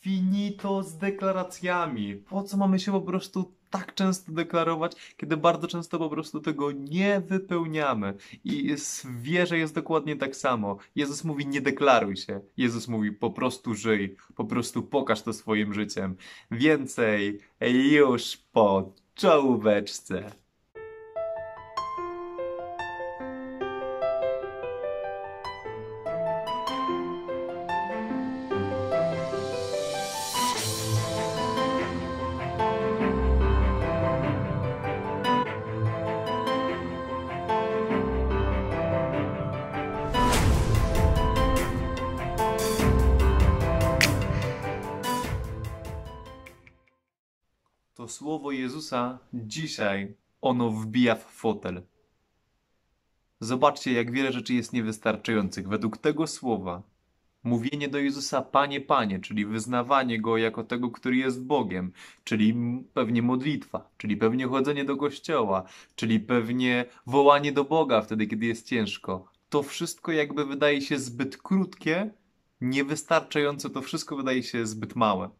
finito z deklaracjami. Po co mamy się po prostu tak często deklarować, kiedy bardzo często po prostu tego nie wypełniamy. I zwierzę jest dokładnie tak samo. Jezus mówi nie deklaruj się. Jezus mówi po prostu żyj, po prostu pokaż to swoim życiem. Więcej już po czołóweczce. to słowo Jezusa dzisiaj ono wbija w fotel. Zobaczcie, jak wiele rzeczy jest niewystarczających. Według tego słowa, mówienie do Jezusa Panie, Panie, czyli wyznawanie Go jako tego, który jest Bogiem, czyli pewnie modlitwa, czyli pewnie chodzenie do kościoła, czyli pewnie wołanie do Boga wtedy, kiedy jest ciężko. To wszystko jakby wydaje się zbyt krótkie, niewystarczające, to wszystko wydaje się zbyt małe.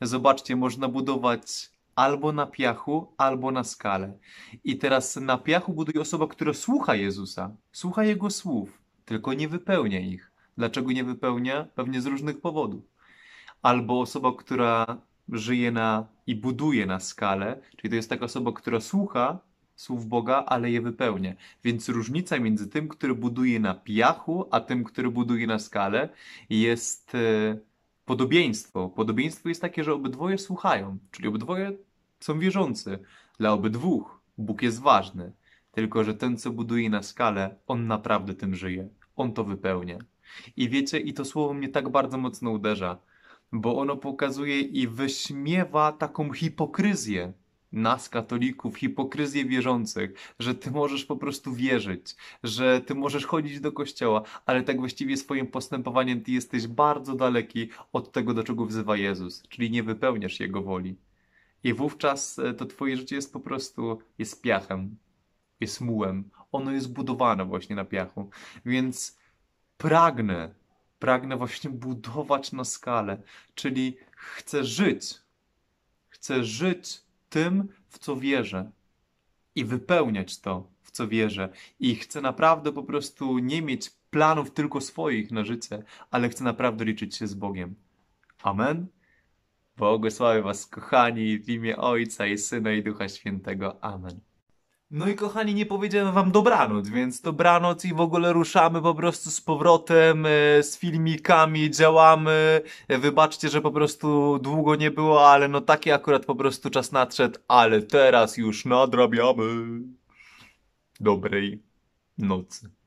Zobaczcie, można budować albo na piachu, albo na skale. I teraz na piachu buduje osoba, która słucha Jezusa, słucha Jego słów, tylko nie wypełnia ich. Dlaczego nie wypełnia? Pewnie z różnych powodów. Albo osoba, która żyje na i buduje na skalę, czyli to jest taka osoba, która słucha słów Boga, ale je wypełnia. Więc różnica między tym, który buduje na piachu, a tym, który buduje na skalę, jest e, podobieństwo. Podobieństwo jest takie, że obydwoje słuchają, czyli obydwoje są wierzący. Dla obydwóch Bóg jest ważny. Tylko, że ten, co buduje na skalę, on naprawdę tym żyje. On to wypełnia. I wiecie, i to słowo mnie tak bardzo mocno uderza, bo ono pokazuje i wyśmiewa taką hipokryzję, nas, katolików, hipokryzję wierzących, że ty możesz po prostu wierzyć, że ty możesz chodzić do kościoła, ale tak właściwie swoim postępowaniem ty jesteś bardzo daleki od tego, do czego wzywa Jezus, czyli nie wypełniasz Jego woli. I wówczas e, to twoje życie jest po prostu, jest piachem, jest mułem. Ono jest budowane właśnie na piachu. Więc pragnę, pragnę właśnie budować na skalę, czyli chcę żyć, chcę żyć tym, w co wierzę i wypełniać to, w co wierzę. I chcę naprawdę po prostu nie mieć planów tylko swoich na życie, ale chcę naprawdę liczyć się z Bogiem. Amen. Błogosławię Was, kochani, w imię Ojca i Syna i Ducha Świętego. Amen. No i kochani, nie powiedziałem wam dobranoc, więc dobranoc i w ogóle ruszamy po prostu z powrotem, e, z filmikami, działamy. E, wybaczcie, że po prostu długo nie było, ale no taki akurat po prostu czas nadszedł, ale teraz już nadrabiamy. Dobrej nocy.